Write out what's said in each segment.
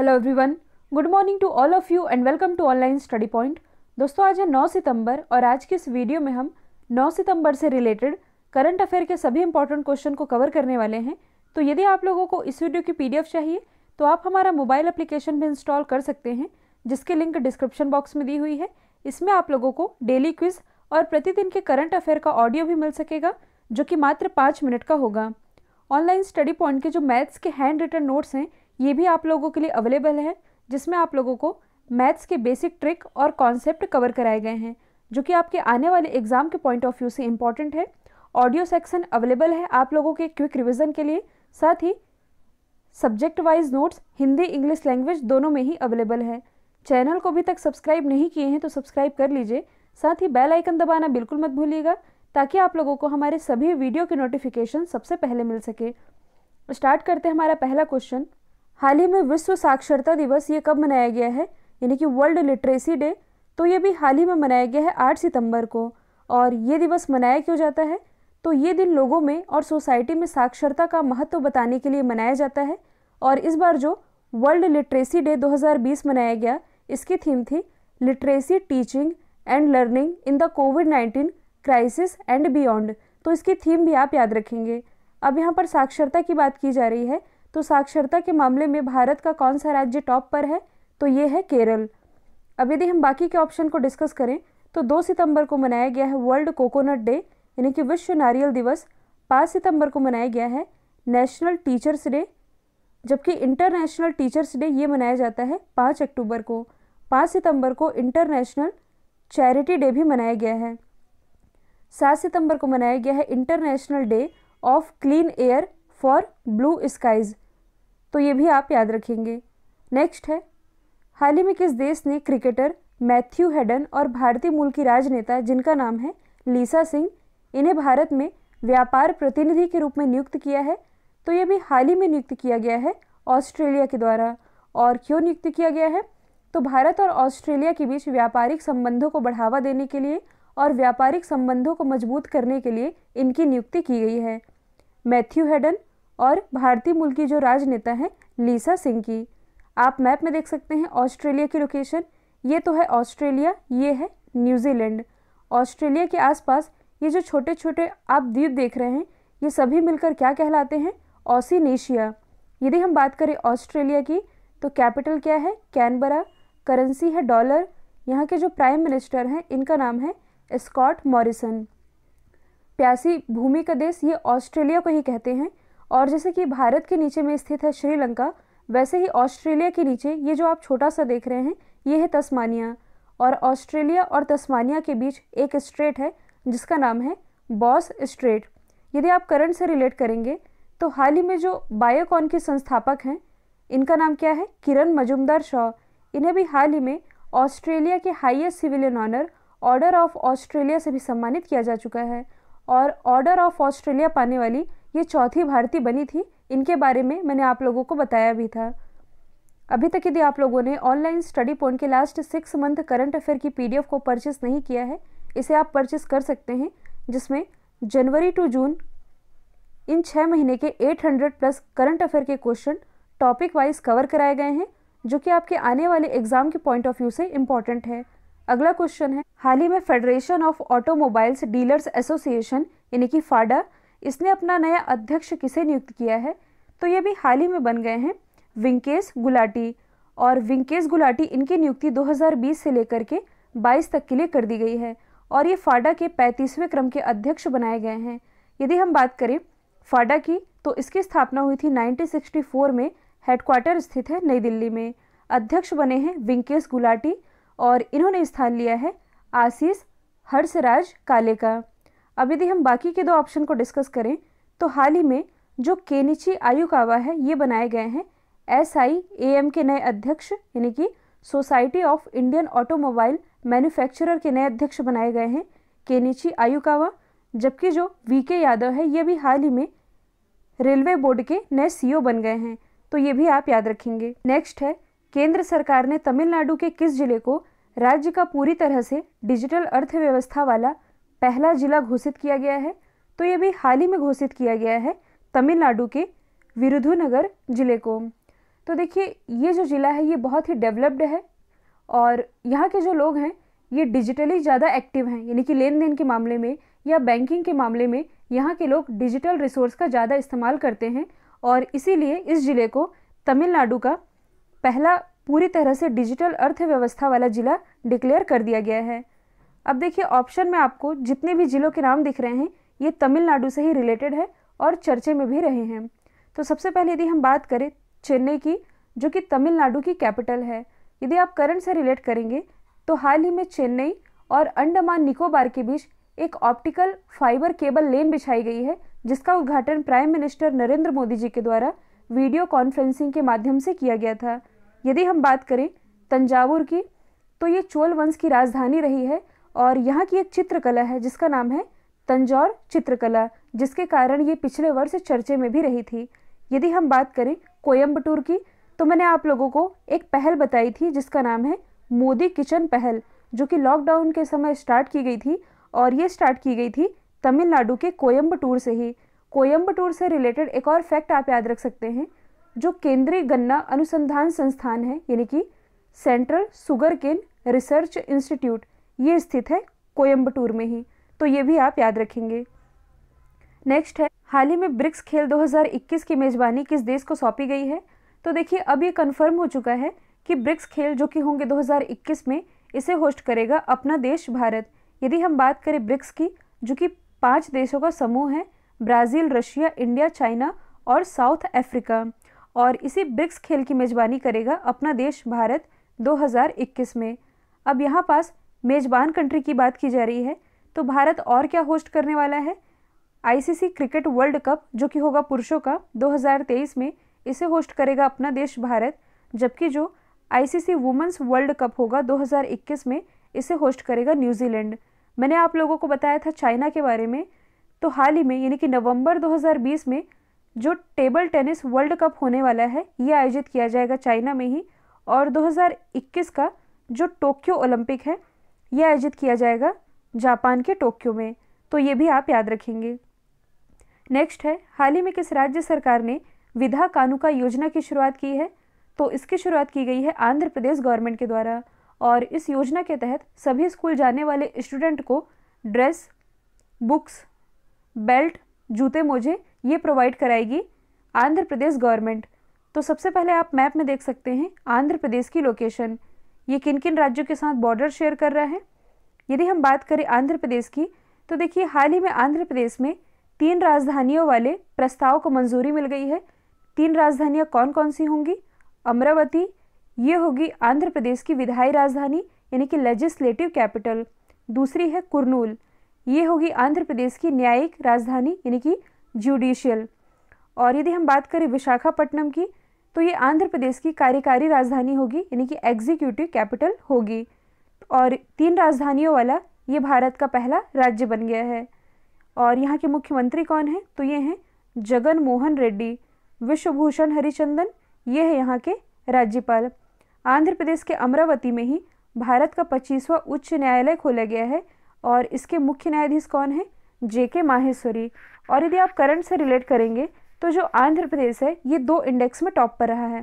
hello everyone good morning to all of you and welcome to online study point दोस्तों आज है 9 सितंबर और आज के इस वीडियो में हम 9 सितंबर से रिलेटेड करंट अफेयर के सभी इंपॉर्टेंट क्वेश्चन को कवर करने वाले हैं तो यदि आप लोगों को इस वीडियो की पीडीएफ चाहिए तो आप हमारा मोबाइल एप्लीकेशन भी इंस्टॉल कर सकते हैं जिसके लिंक डिस्क्रिप्शन बॉक्स में दी हुई है इसमें आप लोगों को डेली क्विज और प्रतिदिन के करंट अफेयर का ऑडियो भी मिल सकेगा जो कि मात्र पाँच मिनट का होगा ऑनलाइन स्टडी पॉइंट के जो मैथ्स के हैंड रिटन नोट्स हैं ये भी आप लोगों के लिए अवेलेबल है जिसमें आप लोगों को मैथ्स के बेसिक ट्रिक और कॉन्सेप्ट कवर कराए गए हैं जो कि आपके आने वाले एग्जाम के पॉइंट ऑफ व्यू से इम्पॉर्टेंट है ऑडियो सेक्शन अवेलेबल है आप लोगों के क्विक रिविज़न के लिए साथ ही subject wise notes Hindi English language दोनों में ही अवेलेबल है चैनल को अभी तक सब्सक्राइब नहीं किए हैं तो सब्सक्राइब कर लीजिए साथ ही बेल आइकन दबाना बिल्कुल मत भूलिएगा ताकि आप लोगों को हमारे सभी वीडियो के नोटिफिकेशन सबसे पहले मिल सके स्टार्ट करते हैं हमारा पहला क्वेश्चन हाल ही में विश्व साक्षरता दिवस ये कब मनाया गया है यानी कि वर्ल्ड लिटरेसी डे तो ये भी हाल ही में मनाया गया है आठ सितंबर को और ये दिवस मनाया क्यों जाता है तो ये दिन लोगों में और सोसाइटी में साक्षरता का महत्व बताने के लिए मनाया जाता है और इस बार जो वर्ल्ड लिटरेसी डे 2020 मनाया गया इसकी थीम थी literacy teaching and learning in the covid 19 crisis and beyond तो इसकी थीम भी आप याद रखेंगे अब यहाँ पर साक्षरता की बात की जा रही है तो साक्षरता के मामले में भारत का कौन सा राज्य टॉप पर है तो ये है केरल अब यदि हम बाकी के ऑप्शन को डिस्कस करें तो 2 सितंबर को मनाया गया है वर्ल्ड कोकोनट डे यानी कि विश्व नारियल दिवस 5 सितंबर को मनाया गया है नेशनल टीचर्स डे जबकि इंटरनेशनल टीचर्स डे ये मनाया जाता है 5 अक्टूबर को 5 सितंबर को इंटरनेशनल चैरिटी डे भी मनाया गया है 7 सितंबर को मनाया गया है international day of clean air for blue skies तो ये भी आप याद रखेंगे नेक्स्ट है हाल ही में किस देश ने क्रिकेटर मैथ्यू हेडन और भारतीय मूल की राजनेता जिनका नाम है लीसा सिंह इन्हें भारत में व्यापार प्रतिनिधि के रूप में नियुक्त किया है तो ये भी हाल ही में नियुक्त किया गया है ऑस्ट्रेलिया के द्वारा और क्यों नियुक्त किया गया है तो भारत और ऑस्ट्रेलिया के बीच व्यापारिक संबंधों को बढ़ावा देने के लिए और व्यापारिक संबंधों को मजबूत करने के लिए इनकी नियुक्ति की गई है मैथ्यू हेडन और भारतीय मूल की जो राजनेता हैं लीसा सिंह की आप मैप में देख सकते हैं ऑस्ट्रेलिया की लोकेशन ये तो है ऑस्ट्रेलिया ये है न्यूजीलैंड ऑस्ट्रेलिया के आसपास ये जो छोटे छोटे आप द्वीप देख रहे हैं ये सभी मिलकर क्या कहलाते हैं ऑसिनेशिया यदि हम बात करें ऑस्ट्रेलिया की तो कैपिटल क्या है कैनबरा करेंसी है डॉलर यहाँ के जो प्राइम मिनिस्टर हैं इनका नाम है स्कॉट मॉरिसन प्यासी भूमि का देश ये ऑस्ट्रेलिया को ही कहते हैं और जैसे कि भारत के नीचे में स्थित है श्रीलंका वैसे ही ऑस्ट्रेलिया के नीचे ये जो आप छोटा सा देख रहे हैं ये है तस्मानिया और ऑस्ट्रेलिया और तस्मानिया के बीच एक स्ट्रेट है जिसका नाम है बॉस स्ट्रेट यदि आप करंट से रिलेट करेंगे तो हाल ही में जो बायोकॉन के संस्थापक हैं इनका नाम क्या है किरण मजुमदार शॉ इन्हें भी हाल ही में ऑस्ट्रेलिया के highest civilian honour order of Australia से भी सम्मानित किया जा चुका है और ऑर्डर ऑफ ऑस्ट्रेलिया पाने वाली ये चौथी भारतीय बनी थी इनके बारे में मैंने आप लोगों को बताया भी था अभी तक यदि आप लोगों ने ऑनलाइन स्टडी पॉइंट के last six month current affair की पीडीएफ को परचेस नहीं किया है इसे आप परचेस कर सकते हैं जिसमें जनवरी टू जून इन छः महीने के 800 प्लस करंट अफेयर के क्वेश्चन टॉपिक वाइज कवर कराए गए हैं जो कि आपके आने वाले एग्जाम के पॉइंट ऑफ व्यू से इम्पॉर्टेंट है अगला क्वेश्चन है हाल ही में federation of automobiles dealers association यानी कि फाडा इसने अपना नया अध्यक्ष किसे नियुक्त किया है तो ये भी हाल ही में बन गए हैं विंकेश गुलाटी और विंकेश गुलाटी इनकी नियुक्ति 2020 से लेकर के 22 तक के लिए कर दी गई है और ये फाडा के 35वें क्रम के अध्यक्ष बनाए गए हैं यदि हम बात करें फाडा की तो इसकी स्थापना हुई थी 1964 में हेडक्वार्टर स्थित है नई दिल्ली में अध्यक्ष बने हैं विंकेश गुलाटी और इन्होंने स्थान लिया है आशीष हर्षराज काले का अब यदि हम बाकी के दो ऑप्शन को डिस्कस करें तो हाल ही में जो केनिची आयुकावा है ये बनाए गए हैं एस आई ए एम के नए अध्यक्ष यानी कि society of Indian automobile manufacturer के नए अध्यक्ष बनाए गए हैं केनिची आयुकावा जबकि जो वी के यादव है ये भी हाल ही में रेलवे बोर्ड के नए सी e बन गए हैं तो ये भी आप याद रखेंगे नेक्स्ट है केंद्र सरकार ने तमिलनाडु के किस जिले को राज्य का पूरी तरह से डिजिटल अर्थव्यवस्था वाला पहला जिला घोषित किया गया है तो ये भी हाल ही में घोषित किया गया है तमिलनाडु के विरुधुनगर जिले को तो देखिए ये जो ज़िला है ये बहुत ही डेवलप्ड है और यहाँ के जो लोग हैं ये डिजिटली ज़्यादा एक्टिव हैं यानी कि लेन देन के मामले में या बैंकिंग के मामले में यहाँ के लोग डिजिटल रिसोर्स का ज़्यादा इस्तेमाल करते हैं और इसीलिए इस ज़िले को तमिलनाडु का पहला पूरी तरह से डिजिटल अर्थव्यवस्था वाला ज़िला डिक्लेयर कर दिया गया है अब देखिए ऑप्शन में आपको जितने भी ज़िलों के नाम दिख रहे हैं ये तमिलनाडु से ही रिलेटेड है और चर्चे में भी रहे हैं तो सबसे पहले यदि हम बात करें चेन्नई की जो कि तमिलनाडु की कैपिटल है यदि आप करंट से रिलेट करेंगे तो हाल ही में चेन्नई और अंडमान निकोबार के बीच एक ऑप्टिकल फाइबर केबल लेन बिछाई गई है जिसका उद्घाटन प्राइम मिनिस्टर नरेंद्र मोदी जी के द्वारा वीडियो कॉन्फ्रेंसिंग के माध्यम से किया गया था यदि हम बात करें तंजावुर की तो ये चोल वंश की राजधानी रही है और यहाँ की एक चित्रकला है जिसका नाम है तंजौर चित्रकला जिसके कारण ये पिछले वर्ष चर्चे में भी रही थी यदि हम बात करें कोयम्बटूर की तो मैंने आप लोगों को एक पहल बताई थी जिसका नाम है मोदी किचन पहल जो कि लॉकडाउन के समय स्टार्ट की गई थी और ये स्टार्ट की गई थी तमिलनाडु के कोयम्बटूर से ही कोयम्बटूर से रिलेटेड एक और फैक्ट आप याद रख सकते हैं जो केंद्रीय गन्ना अनुसंधान संस्थान है यानी कि central sugar cane research institute ये स्थित है कोयम्बटूर में ही तो ये भी आप याद रखेंगे नेक्स्ट है हाल ही में ब्रिक्स खेल 2021 की मेज़बानी किस देश को सौंपी गई है तो देखिए अब ये कन्फर्म हो चुका है कि ब्रिक्स खेल जो कि होंगे 2021 में इसे होस्ट करेगा अपना देश भारत यदि हम बात करें ब्रिक्स की जो कि पाँच देशों का समूह है ब्राज़ील रशिया इंडिया चाइना और साउथ अफ्रीका और इसी ब्रिक्स खेल की मेज़बानी करेगा अपना देश भारत 2021 में अब यहाँ पास मेज़बान कंट्री की बात की जा रही है तो भारत और क्या होस्ट करने वाला है आईसीसी क्रिकेट वर्ल्ड कप जो कि होगा पुरुषों का 2023 में इसे होस्ट करेगा अपना देश भारत जबकि जो आईसीसी वुमेंस वर्ल्ड कप होगा 2021 में इसे होस्ट करेगा न्यूजीलैंड मैंने आप लोगों को बताया था चाइना के बारे में तो हाल ही में यानी कि नवंबर 2020 में जो टेबल टेनिस वर्ल्ड कप होने वाला है ये आयोजित किया जाएगा चाइना में ही और 2021 का जो टोक्यो ओलंपिक है यह आयोजित किया जाएगा जापान के टोक्यो में तो ये भी आप याद रखेंगे नेक्स्ट है हाल ही में किस राज्य सरकार ने विधा कानुका योजना की शुरुआत की है तो इसकी शुरुआत की गई है आंध्र प्रदेश गवर्नमेंट के द्वारा और इस योजना के तहत सभी स्कूल जाने वाले स्टूडेंट को ड्रेस बुक्स बेल्ट जूते मोजे ये प्रोवाइड कराएगी आंध्र प्रदेश गवर्नमेंट तो सबसे पहले आप मैप में देख सकते हैं आंध्र प्रदेश की लोकेशन ये किन किन राज्यों के साथ बॉर्डर शेयर कर रहा है यदि हम बात करें आंध्र प्रदेश की तो देखिए हाल ही में आंध्र प्रदेश में तीन राजधानियों वाले प्रस्ताव को मंजूरी मिल गई है तीन राजधानियाँ कौन कौन सी होंगी अमरावती ये होगी आंध्र प्रदेश की विधायी राजधानी यानी कि लेजिस्लेटिव कैपिटल दूसरी है कुरनूल ये होगी आंध्र प्रदेश की न्यायिक राजधानी यानी कि जुडिशियल और यदि हम बात करें विशाखापट्टनम की तो ये आंध्र प्रदेश की कार्यकारी राजधानी होगी यानी कि एग्जीक्यूटिव कैपिटल होगी और तीन राजधानियों वाला ये भारत का पहला राज्य बन गया है और यहाँ के मुख्यमंत्री कौन है तो ये हैं जगन मोहन रेड्डी विश्वभूषण हरिचंदन ये है यहाँ के राज्यपाल आंध्र प्रदेश के अमरावती में ही भारत का पच्चीसवा उच्च न्यायालय खोला गया है और इसके मुख्य न्यायाधीश कौन है जे के माहेश्वरी और यदि आप करंट से रिलेट करेंगे तो जो आंध्र प्रदेश है ये दो इंडेक्स में टॉप पर रहा है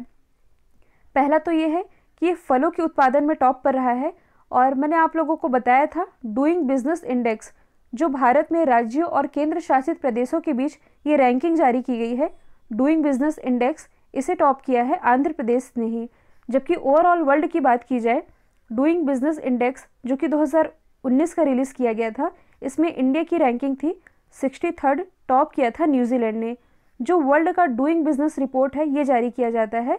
पहला तो ये है कि ये फलों के उत्पादन में टॉप पर रहा है और मैंने आप लोगों को बताया था डूइंग बिजनेस इंडेक्स जो भारत में राज्यों और केंद्र शासित प्रदेशों के बीच ये रैंकिंग जारी की गई है डूइंग बिजनेस इंडेक्स इसे टॉप किया है आंध्र प्रदेश ने ही जबकि ओवरऑल वर्ल्ड की बात की जाए डूइंग बिजनेस इंडेक्स जो कि 2019 का रिलीज़ किया गया था इसमें इंडिया की रैंकिंग थी सिक्सटी थर्ड टॉप किया था न्यूजीलैंड ने जो वर्ल्ड का डूइंग बिजनेस रिपोर्ट है ये जारी किया जाता है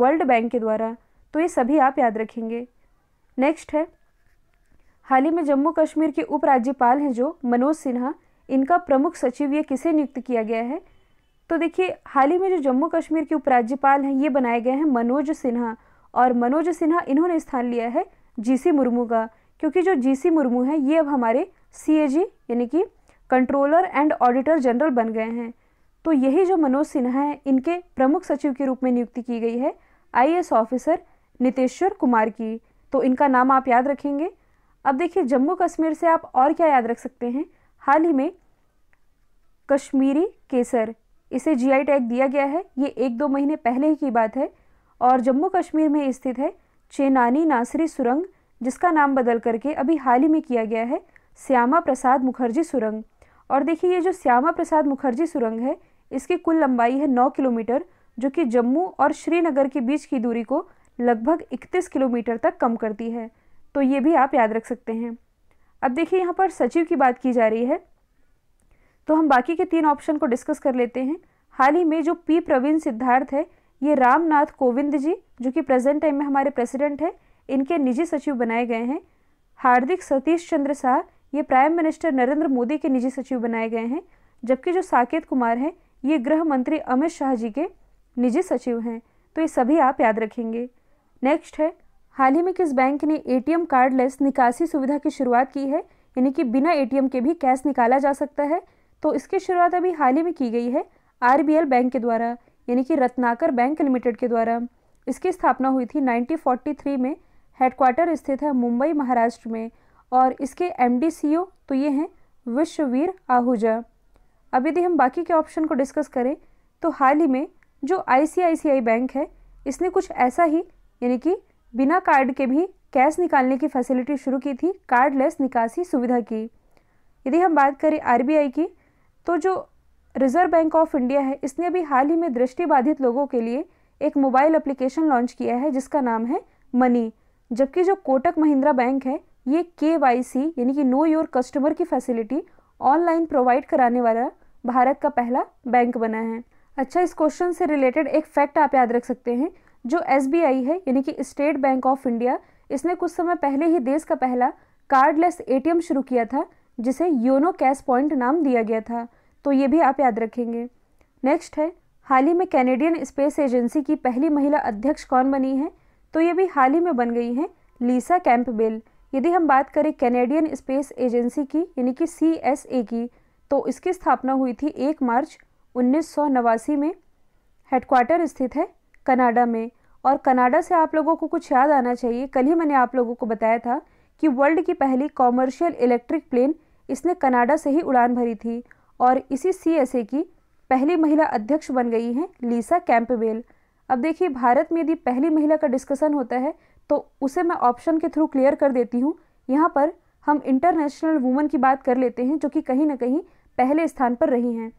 वर्ल्ड बैंक के द्वारा तो ये सभी आप याद रखेंगे नेक्स्ट है हाल ही में जम्मू कश्मीर के उपराज्यपाल हैं जो मनोज सिन्हा इनका प्रमुख सचिव ये किसे नियुक्त किया गया है तो देखिए हाल ही में जो जम्मू कश्मीर के उपराज्यपाल हैं ये बनाए गए हैं मनोज सिन्हा और मनोज सिन्हा इन्होंने स्थान लिया है जीसी मुर्मू का क्योंकि जो जीसी मुर्मू हैं ये अब हमारे सीएजी यानी कि कंट्रोलर एंड ऑडिटर जनरल बन गए हैं तो यही जो मनोज सिन्हा है इनके प्रमुख सचिव के रूप में नियुक्ति की गई है आई ऑफिसर नितेश्वर कुमार की तो इनका नाम आप याद रखेंगे अब देखिए जम्मू कश्मीर से आप और क्या याद रख सकते हैं हाल ही में कश्मीरी केसर इसे जीआई टैग दिया गया है ये एक दो महीने पहले ही की बात है और जम्मू कश्मीर में स्थित है चेनानी नासरी सुरंग जिसका नाम बदल करके अभी हाल ही में किया गया है श्यामा प्रसाद मुखर्जी सुरंग और देखिए ये जो श्यामा प्रसाद मुखर्जी सुरंग है इसकी कुल लंबाई है 9 किलोमीटर जो कि जम्मू और श्रीनगर के बीच की दूरी को लगभग 31 किलोमीटर तक कम करती है तो ये भी आप याद रख सकते हैं अब देखिए यहाँ पर सचिव की बात की जा रही है तो हम बाकी के तीन ऑप्शन को डिस्कस कर लेते हैं हाल ही में जो पी प्रवीण सिद्धार्थ है ये रामनाथ कोविंद जी जो कि प्रेजेंट टाइम में हमारे प्रेसिडेंट हैं इनके निजी सचिव बनाए गए हैं हार्दिक सतीश चंद्र शाह ये प्राइम मिनिस्टर नरेंद्र मोदी के निजी सचिव बनाए गए हैं जबकि जो साकेत कुमार हैं ये गृह मंत्री अमित शाह जी के निजी सचिव हैं तो ये सभी आप याद रखेंगे नेक्स्ट है हाल ही में किस बैंक ने एटीएम कार्डलेस निकासी सुविधा की शुरुआत की है यानी कि बिना ए के भी कैश निकाला जा सकता है तो इसकी शुरुआत अभी हाल ही में की गई है आर बैंक के द्वारा यानी कि रत्नाकर बैंक लिमिटेड के द्वारा इसकी स्थापना हुई थी 1943 में हेडक्वार्टर स्थित है मुंबई महाराष्ट्र में और इसके एम तो ये हैं विश्ववीर आहूजा अब यदि हम बाकी के ऑप्शन को डिस्कस करें तो हाल ही में जो आई बैंक है इसने कुछ ऐसा ही यानी कि बिना कार्ड के भी कैश निकालने की फैसिलिटी शुरू की थी कार्डलेस निकासी सुविधा की यदि हम बात करें आर की तो जो रिजर्व बैंक ऑफ इंडिया है इसने अभी हाल ही में दृष्टिबाधित लोगों के लिए एक मोबाइल एप्लीकेशन लॉन्च किया है जिसका नाम है मनी जबकि जो कोटक महिंद्रा बैंक है ये के यानी कि नो योर कस्टमर की फैसिलिटी ऑनलाइन प्रोवाइड कराने वाला भारत का पहला बैंक बना है अच्छा इस क्वेश्चन से रिलेटेड एक फैक्ट आप याद रख सकते हैं जो एस है यानी कि स्टेट बैंक ऑफ इंडिया इसने कुछ समय पहले ही देश का पहला कार्डलेस ए शुरू किया था जिसे योनो कैश पॉइंट नाम दिया गया था तो ये भी आप याद रखेंगे नेक्स्ट है हाल ही में कैनेडियन स्पेस एजेंसी की पहली महिला अध्यक्ष कौन बनी है तो ये भी हाल ही में बन गई हैं लीसा कैंपबेल यदि हम बात करें कैनेडियन स्पेस एजेंसी की यानी कि सी की तो इसकी स्थापना हुई थी एक मार्च उन्नीस में हेडक्वार्टर स्थित है कनाडा में और कनाडा से आप लोगों को कुछ याद आना चाहिए कल ही मैंने आप लोगों को बताया था कि वर्ल्ड की पहली कॉमर्शियल इलेक्ट्रिक प्लेन इसने कनाडा से ही उड़ान भरी थी और इसी सी की पहली महिला अध्यक्ष बन गई हैं लीसा कैंपवेल अब देखिए भारत में यदि पहली महिला का डिस्कशन होता है तो उसे मैं ऑप्शन के थ्रू क्लियर कर देती हूँ यहाँ पर हम इंटरनेशनल वुमेन की बात कर लेते हैं जो कि कहीं ना कहीं पहले स्थान पर रही हैं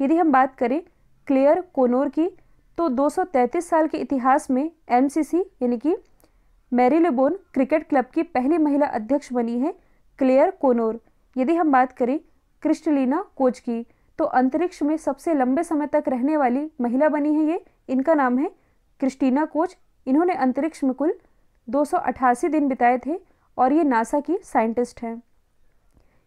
यदि हम बात करें क्लेयर कोनोर की तो 233 साल के इतिहास में एम यानी कि मैरीलेबोन क्रिकेट क्लब की पहली महिला अध्यक्ष बनी है क्लेयर कोनोर यदि हम बात करें क्रिस्टलिना कोच की तो अंतरिक्ष में सबसे लंबे समय तक रहने वाली महिला बनी है ये इनका नाम है क्रिस्टीना कोच इन्होंने अंतरिक्ष में कुल दो दिन बिताए थे और ये नासा की साइंटिस्ट हैं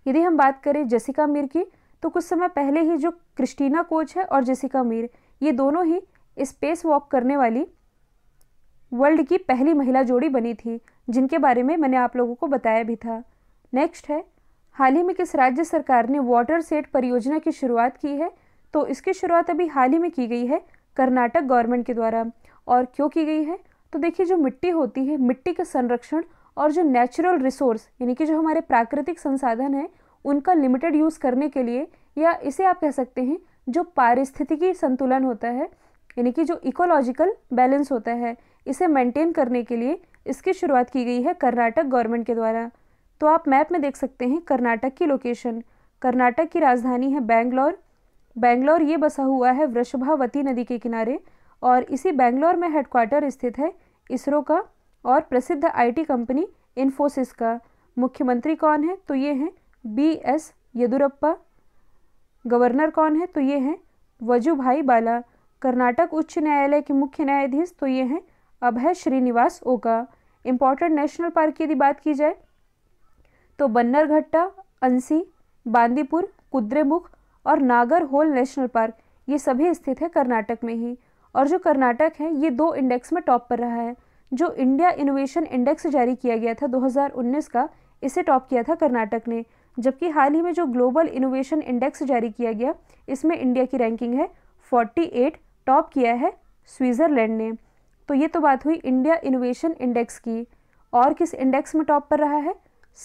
यदि हम बात करें जेसिका मीर की तो कुछ समय पहले ही जो क्रिस्टीना कोच है और जेसिका मीर ये दोनों ही स्पेस वॉक करने वाली वर्ल्ड की पहली महिला जोड़ी बनी थी जिनके बारे में मैंने आप लोगों को बताया भी था नेक्स्ट है हाल ही में किस राज्य सरकार ने वाटर सेट परियोजना की शुरुआत की है तो इसकी शुरुआत अभी हाल ही में की गई है कर्नाटक गवर्नमेंट के द्वारा और क्यों की गई है तो देखिए जो मिट्टी होती है मिट्टी का संरक्षण और जो नेचुरल रिसोर्स यानी कि जो हमारे प्राकृतिक संसाधन हैं उनका लिमिटेड यूज़ करने के लिए या इसे आप कह सकते हैं जो पारिस्थितिकी संतुलन होता है यानी कि जो इकोलॉजिकल बैलेंस होता है इसे मेंटेन करने के लिए इसकी शुरुआत की गई है कर्नाटक गवर्नमेंट के द्वारा तो आप मैप में देख सकते हैं कर्नाटक की लोकेशन कर्नाटक की राजधानी है बैंगलोर बैंगलोर ये बसा हुआ है वृषभावती नदी के किनारे और इसी बैंगलोर में हेडक्वार्टर स्थित है इसरो का और प्रसिद्ध आईटी कंपनी इन्फोसिस का मुख्यमंत्री कौन है तो ये हैं बी एस येदुरप्पा गवर्नर कौन है तो ये हैं वजूभाई बाला कर्नाटक उच्च न्यायालय के मुख्य न्यायाधीश तो ये हैं अभय श्रीनिवास ओका इम्पॉर्टेंट नेशनल पार्क की यदि बात की जाए तो बन्नरघट्टा अंसी बांदीपुर कुद्रेमुख और नागर होल नेशनल पार्क ये सभी स्थित है कर्नाटक में ही और जो कर्नाटक है ये दो इंडेक्स में टॉप पर रहा है जो इंडिया इनोवेशन इंडेक्स जारी किया गया था 2019 का इसे टॉप किया था कर्नाटक ने जबकि हाल ही में जो ग्लोबल इनोवेशन इंडेक्स जारी किया गया इसमें इंडिया की रैंकिंग है 48 टॉप किया है स्विट्ज़रलैंड ने तो ये तो बात हुई इंडिया इनोवेशन इंडेक्स की और किस इंडेक्स में टॉप पर रहा है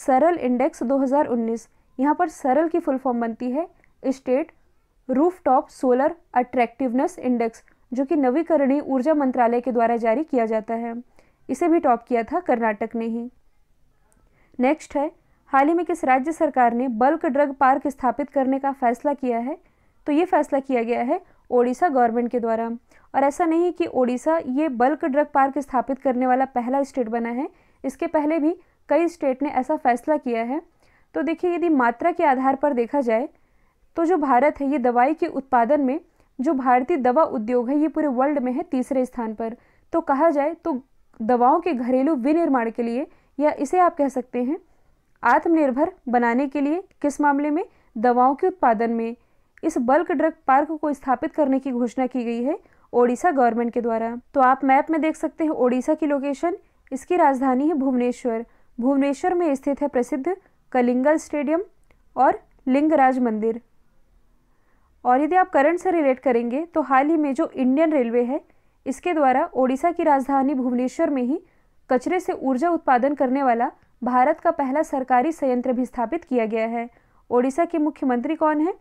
सरल इंडेक्स 2019 यहाँ पर सरल की फुल फॉर्म बनती है state roof top solar attractiveness index जो कि नवीकरणीय ऊर्जा मंत्रालय के द्वारा जारी किया जाता है इसे भी टॉप किया था कर्नाटक ने ही नेक्स्ट है हाल ही में किस राज्य सरकार ने बल्क ड्रग पार्क स्थापित करने का फैसला किया है तो ये फैसला किया गया है ओडिशा गवर्नमेंट के द्वारा और ऐसा नहीं कि ओडिशा ये बल्क ड्रग पार्क स्थापित करने वाला पहला स्टेट बना है इसके पहले भी कई स्टेट ने ऐसा फैसला किया है तो देखिए यदि मात्रा के आधार पर देखा जाए तो जो भारत है ये दवाई के उत्पादन में जो भारतीय दवा उद्योग है ये पूरे वर्ल्ड में है तीसरे स्थान पर तो कहा जाए तो दवाओं के घरेलू विनिर्माण के लिए या इसे आप कह सकते हैं आत्मनिर्भर बनाने के लिए किस मामले में दवाओं के उत्पादन में इस बल्क ड्रग पार्क को स्थापित करने की घोषणा की गई है ओडिशा गवर्नमेंट के द्वारा तो आप मैप में देख सकते हैं ओडिशा की लोकेशन इसकी राजधानी है भुवनेश्वर भुवनेश्वर में स्थित है प्रसिद्ध कलिंगल स्टेडियम और लिंगराज मंदिर और यदि आप करंट से रिलेट करेंगे तो हाल ही में जो इंडियन रेलवे है इसके द्वारा ओडिशा की राजधानी भुवनेश्वर में ही कचरे से ऊर्जा उत्पादन करने वाला भारत का पहला सरकारी संयंत्र भी स्थापित किया गया है ओडिशा के मुख्यमंत्री कौन है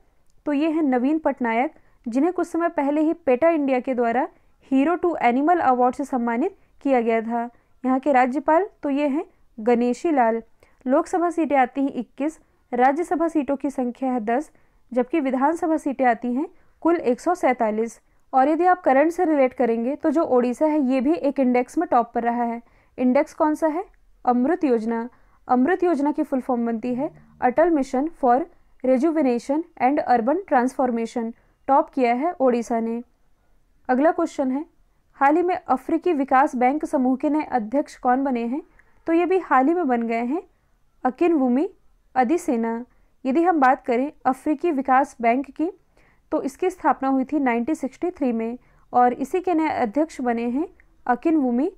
तो ये हैं नवीन पटनायक जिन्हें कुछ समय पहले ही पेटा इंडिया के द्वारा हीरो टू एनिमल अवार्ड से सम्मानित किया गया था यहाँ के राज्यपाल तो ये हैं गणेशी लाल लोकसभा सीटें आती हैं इक्कीस राज्यसभा सीटों की संख्या है दस जबकि विधानसभा सीटें आती हैं कुल एक सौ और यदि आप करंट से रिलेट करेंगे तो जो ओडिशा है ये भी एक इंडेक्स में टॉप पर रहा है इंडेक्स कौन सा है अमृत योजना अमृत योजना की फुल फॉर्म बनती है Atal mission for rejuvenation and urban transformation top किया है ओडिशा ने अगला क्वेश्चन है हाल ही में अफ्रीकी विकास बैंक समूह के नए अध्यक्ष कौन बने हैं तो ये भी हाल ही में बन गए हैं अकिन वूमी अधिसेना यदि हम बात करें अफ्रीकी विकास बैंक की तो इसकी स्थापना हुई थी 1963 में और इसी के नए अध्यक्ष बने हैं अकिन वूमी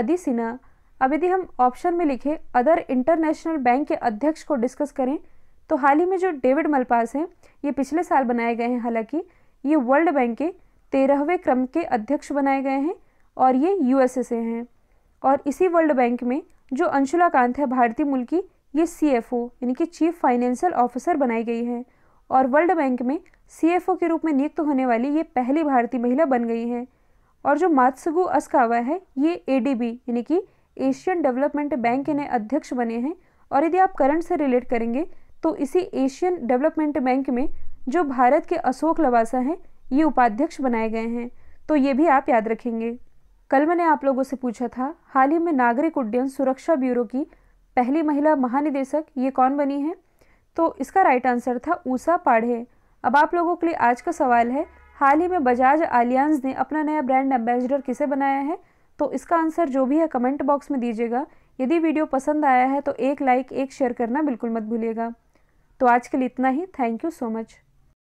अदि सिन्हा अब यदि हम ऑप्शन में लिखे अदर इंटरनेशनल बैंक के अध्यक्ष को डिस्कस करें तो हाल ही में जो डेविड मलपास हैं ये पिछले साल बनाए गए हैं हालांकि ये वर्ल्ड बैंक के तेरहवें क्रम के अध्यक्ष बनाए गए हैं और ये यूएसए से हैं और इसी वर्ल्ड बैंक में जो अंशुला कांत है भारतीय मूल की ये सी एफ ओ यानी कि चीफ फाइनेंशियल ऑफिसर बनाई गई है और वर्ल्ड बैंक में सीएफओ के रूप में नियुक्त होने वाली ये पहली भारतीय महिला बन गई हैं और जो मात्सुगु अस्कावा है ये एडीबी यानी कि एशियन डेवलपमेंट बैंक के नए अध्यक्ष बने हैं और यदि आप करंट से रिलेट करेंगे तो इसी एशियन डेवलपमेंट बैंक में जो भारत के अशोक लवासा हैं ये उपाध्यक्ष बनाए गए हैं तो ये भी आप याद रखेंगे कल मैंने आप लोगों से पूछा था हाल ही में नागरिक उड्डयन सुरक्षा ब्यूरो की पहली महिला महानिदेशक ये कौन बनी है तो इसका राइट आंसर था ऊषा पाढ़े अब आप लोगों के लिए आज का सवाल है हाल ही में बजाज आलियांज ने अपना नया ब्रांड एम्बेसडर किसे बनाया है तो इसका आंसर जो भी है कमेंट बॉक्स में दीजिएगा यदि वीडियो पसंद आया है तो एक लाइक एक शेयर करना बिल्कुल मत भूलिएगा तो आज के लिए इतना ही थैंक यू सो मच